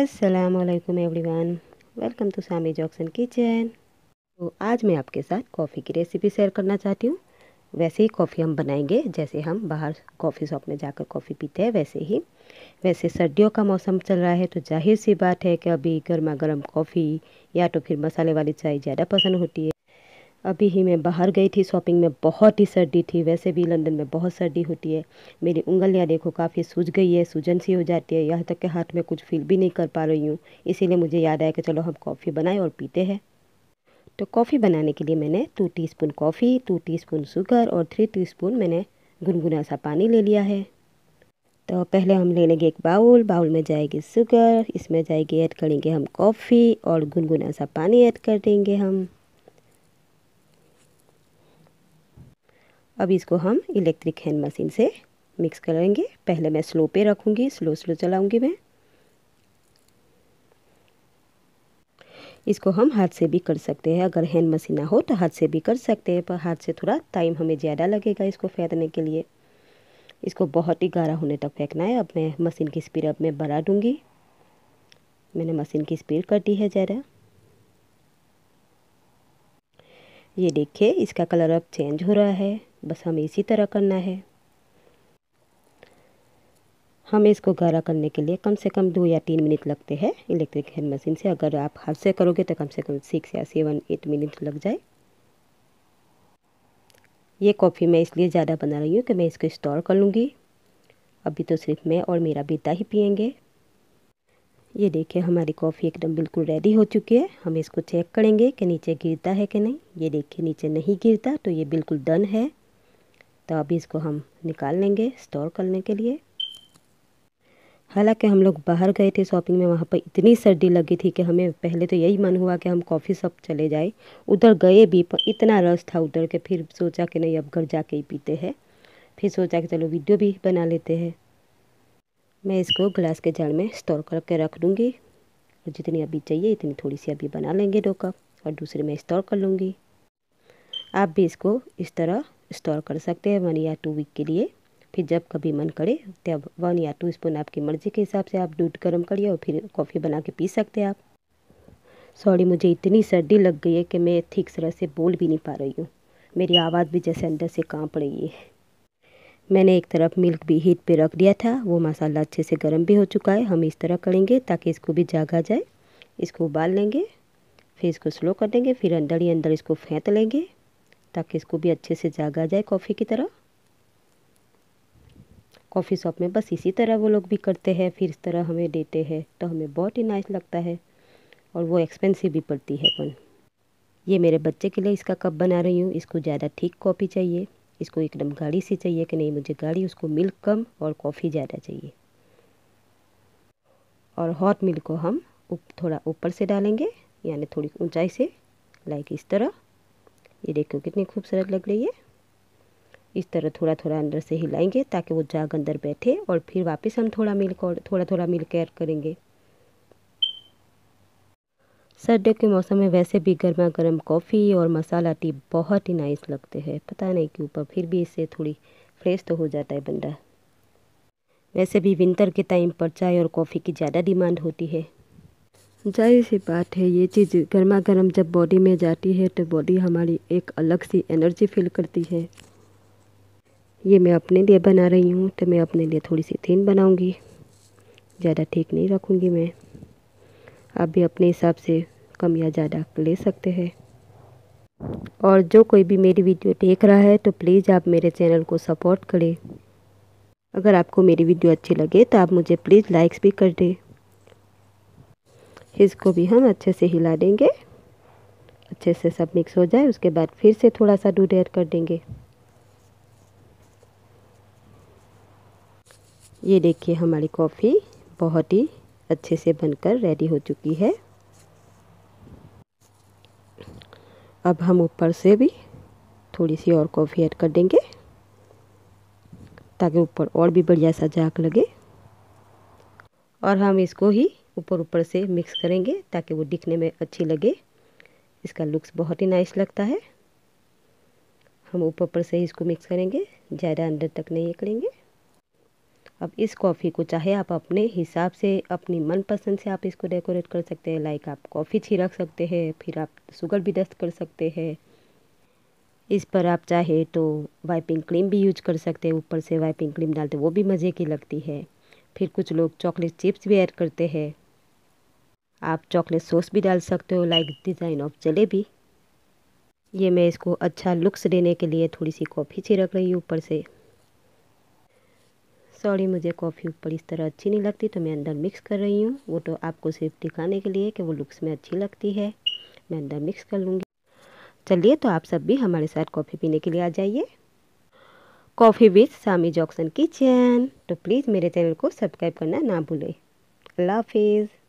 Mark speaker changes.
Speaker 1: असलकम everyone welcome to Sami Jackson kitchen तो आज मैं आपके साथ कॉफ़ी की रेसिपी शेयर करना चाहती हूँ वैसे ही कॉफ़ी हम बनाएंगे जैसे हम बाहर कॉफ़ी शॉप में जाकर कॉफ़ी पीते हैं वैसे ही वैसे सर्दियों का मौसम चल रहा है तो जाहिर सी बात है कि अभी गर्मा गर्म कॉफ़ी या तो फिर मसाले वाली चाय ज़्यादा पसंद होती है अभी ही मैं बाहर गई थी शॉपिंग में बहुत ही सर्दी थी वैसे भी लंदन में बहुत सर्दी होती है मेरी उंगलियाँ देखो काफ़ी सूज गई है सूजन सी हो जाती है यहाँ तक कि हाथ में कुछ फील भी नहीं कर पा रही हूँ इसीलिए मुझे याद आया कि चलो हम कॉफ़ी बनाएं और पीते हैं तो कॉफ़ी बनाने के लिए मैंने two T coffee two T sugar और थ्री टी मैंने गुनगुना सा पानी ले लिया है तो पहले हम ले लेंगे एक बाउल बाउल में जाएगी शुगर इसमें जाएगी ऐड करेंगे हम कॉफ़ी और गुनगुना सा पानी ऐड कर देंगे हम अब इसको हम इलेक्ट्रिक हैंड मशीन से मिक्स करेंगे पहले मैं स्लो पे रखूँगी स्लो स्लो चलाऊँगी मैं इसको हम हाथ से भी कर सकते हैं अगर हैंड मशीन ना हो तो हाथ से भी कर सकते हैं पर हाथ से थोड़ा टाइम हमें ज़्यादा लगेगा इसको फेंकने के लिए इसको बहुत ही गाढ़ा होने तक फेंकना है अब मैं मशीन की स्पीड अब मैं बढ़ा दूँगी मैंने मशीन की स्पीड कर दी है ज़्यादा ये देखिए इसका कलर अब चेंज हो रहा है बस हमें इसी तरह करना है हमें इसको गाढ़ा करने के लिए कम से कम दो या तीन मिनट लगते हैं इलेक्ट्रिक हैंड मशीन से अगर आप हाथ से करोगे तो कम से कम सिक्स या सेवन एट मिनट लग जाए ये कॉफ़ी मैं इसलिए ज़्यादा बना रही हूँ कि मैं इसको स्टोर कर लूँगी अभी तो सिर्फ मैं और मेरा बेटा ही पियेंगे ये देखिए हमारी कॉफ़ी एकदम बिल्कुल रेडी हो चुकी है हम इसको चेक करेंगे कि नीचे गिरता है कि नहीं ये देखिए नीचे नहीं गिरता तो ये बिल्कुल डन है तो अभी इसको हम निकाल लेंगे स्टोर करने के लिए हालांकि हम लोग बाहर गए थे शॉपिंग में वहाँ पर इतनी सर्दी लगी थी कि हमें पहले तो यही मन हुआ कि हम कॉफ़ी शॉप चले जाए उधर गए भी पर इतना रस था उधर के फिर सोचा कि नहीं अब घर जाके ही पीते हैं फिर सोचा कि चलो वीडियो भी बना लेते हैं मैं इसको ग्लास के जड़ में स्टोर करके रख दूँगी और जितनी अभी चाहिए इतनी थोड़ी सी अभी बना लेंगे दो कप और दूसरे में स्टोर कर लूँगी आप भी इसको इस तरह स्टोर कर सकते हैं वन या टू वीक के लिए फिर जब कभी मन करे तब वन या टू स्पून आपकी मर्ज़ी के हिसाब से आप दूध गर्म करिए और फिर कॉफ़ी बना के पी सकते हैं आप सॉरी मुझे इतनी सर्दी लग गई है कि मैं ठीक तरह से बोल भी नहीं पा रही हूँ मेरी आवाज़ भी जैसे अंदर से कांप रही है मैंने एक तरफ मिल्क भी हीट पे रख दिया था वो मसाला अच्छे से गर्म भी हो चुका है हम इस तरह करेंगे ताकि इसको भी जागा जाए इसको उबाल लेंगे फिर इसको स्लो कर देंगे फिर अंदर ही अंदर इसको फेंत लेंगे ताकि इसको भी अच्छे से जागा जाए कॉफ़ी की तरह कॉफ़ी शॉप में बस इसी तरह वो लोग भी करते हैं फिर इस तरह हमें देते हैं तो हमें बहुत ही नाइस लगता है और वो एक्सपेंसिव भी पड़ती है पर ये मेरे बच्चे के लिए इसका कप बना रही हूँ इसको ज़्यादा ठीक कॉफ़ी चाहिए इसको एकदम गाढ़ी सी चाहिए कि नहीं मुझे गाढ़ी उसको मिल्क कम और कॉफ़ी ज़्यादा चाहिए और हॉट मिल्क को हम उप, थोड़ा ऊपर से डालेंगे यानी थोड़ी ऊंचाई से लाइक इस तरह ये देखो कितनी खूबसूरत लग रही है इस तरह थोड़ा थोड़ा अंदर से हिलाएंगे ताकि वो जाग अंदर बैठे और फिर वापस हम थोड़ा मिल और थोड़ा थोड़ा मिल केयर करेंगे सर्दियों के मौसम में वैसे भी गर्मा गर्म कॉफ़ी और मसाला टी बहुत ही नाइस लगते हैं पता नहीं क्यों पर फिर भी इससे थोड़ी फ्रेश तो हो जाता है बंदा वैसे भी विंटर के टाइम पर चाय और कॉफ़ी की ज़्यादा डिमांड होती है जाहिर सी बात है ये चीज़ गर्मा गर्म जब बॉडी में जाती है तो बॉडी हमारी एक अलग सी एनर्जी फील करती है ये मैं अपने लिए बना रही हूँ तो मैं अपने लिए थोड़ी सी थीन बनाऊँगी ज़्यादा ठीक नहीं रखूँगी मैं आप भी अपने हिसाब से कम या ज़्यादा ले सकते हैं और जो कोई भी मेरी वीडियो देख रहा है तो प्लीज़ आप मेरे चैनल को सपोर्ट करें अगर आपको मेरी वीडियो अच्छी लगे तो आप मुझे प्लीज़ लाइक्स भी कर दें इसको भी हम अच्छे से हिला देंगे अच्छे से सब मिक्स हो जाए उसके बाद फिर से थोड़ा सा दूध ऐड कर देंगे ये देखिए हमारी कॉफ़ी बहुत ही अच्छे से बनकर रेडी हो चुकी है अब हम ऊपर से भी थोड़ी सी और कॉफ़ी ऐड कर देंगे ताकि ऊपर और भी बढ़िया सा जाग लगे और हम इसको ही ऊपर ऊपर से मिक्स करेंगे ताकि वो दिखने में अच्छी लगे इसका लुक्स बहुत ही नाइस लगता है हम ऊपर ऊपर से ही इसको मिक्स करेंगे ज़्यादा अंदर तक नहीं करेंगे अब इस कॉफ़ी को चाहे आप अपने हिसाब से अपनी मनपसंद से आप इसको डेकोरेट कर सकते हैं लाइक आप कॉफ़ी छिड़क सकते हैं फिर आप शुगर भी दस्त कर सकते हैं इस पर आप चाहे तो वाइपिंग क्रीम भी यूज कर सकते हैं ऊपर से वाइपिंग क्रीम डालते वो भी मज़े की लगती है फिर कुछ लोग चॉकलेट चिप्स भी ऐड करते हैं आप चॉकलेट सॉस भी डाल सकते हो लाइक डिज़ाइन ऑफ जलेबी ये मैं इसको अच्छा लुक्स देने के लिए थोड़ी सी कॉफ़ी छिड़क रही हूँ ऊपर से सॉरी मुझे कॉफ़ी ऊपर इस तरह अच्छी नहीं लगती तो मैं अंदर मिक्स कर रही हूँ वो तो आपको सिर्फ दिखाने के लिए कि वो लुक्स में अच्छी लगती है मैं अंदर मिक्स कर लूँगी चलिए तो आप सब भी हमारे साथ कॉफ़ी पीने के लिए आ जाइए coffee with Sami Jackson kitchen तो प्लीज़ मेरे चैनल को सब्सक्राइब करना ना भूलें अल्लाह हाफिज़